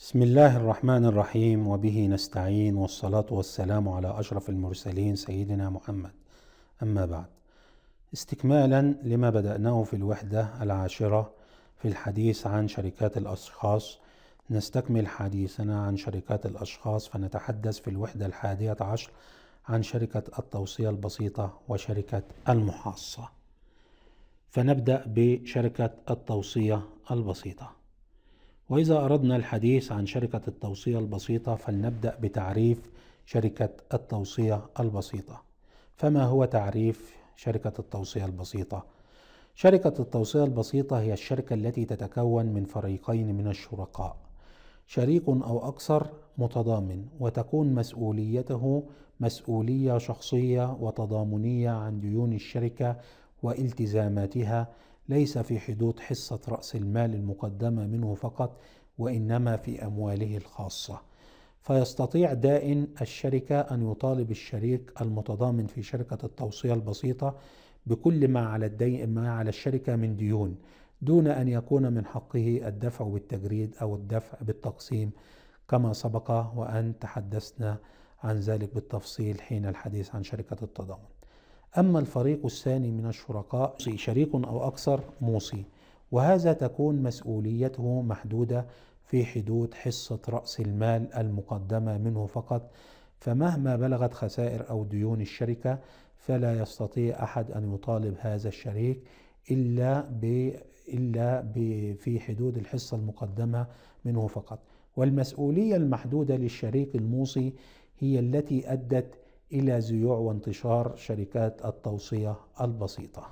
بسم الله الرحمن الرحيم وبه نستعين والصلاة والسلام على أشرف المرسلين سيدنا محمد أما بعد استكمالا لما بدأناه في الوحدة العاشرة في الحديث عن شركات الأشخاص نستكمل حديثنا عن شركات الأشخاص فنتحدث في الوحدة الحادية عشر عن شركة التوصية البسيطة وشركة المحاصة فنبدأ بشركة التوصية البسيطة وإذا أردنا الحديث عن شركة التوصية البسيطة فلنبدأ بتعريف شركة التوصية البسيطة فما هو تعريف شركة التوصية البسيطة؟ شركة التوصية البسيطة هي الشركة التي تتكون من فريقين من الشركاء شريك أو أكثر متضامن وتكون مسؤوليته مسؤولية شخصية وتضامنية عن ديون الشركة والتزاماتها ليس في حدود حصة رأس المال المقدمة منه فقط وإنما في أمواله الخاصة فيستطيع دائن الشركة أن يطالب الشريك المتضامن في شركة التوصية البسيطة بكل ما على الدين ما على الشركة من ديون دون أن يكون من حقه الدفع بالتجريد أو الدفع بالتقسيم كما سبق وأن تحدثنا عن ذلك بالتفصيل حين الحديث عن شركة التضامن أما الفريق الثاني من الشركاء شريك أو أكثر موصي وهذا تكون مسؤوليته محدودة في حدود حصة رأس المال المقدمة منه فقط فمهما بلغت خسائر أو ديون الشركة فلا يستطيع أحد أن يطالب هذا الشريك إلا ب إلا ب في حدود الحصة المقدمة منه فقط والمسؤولية المحدودة للشريك الموصي هي التي أدت الى زيوع وانتشار شركات التوصيه البسيطه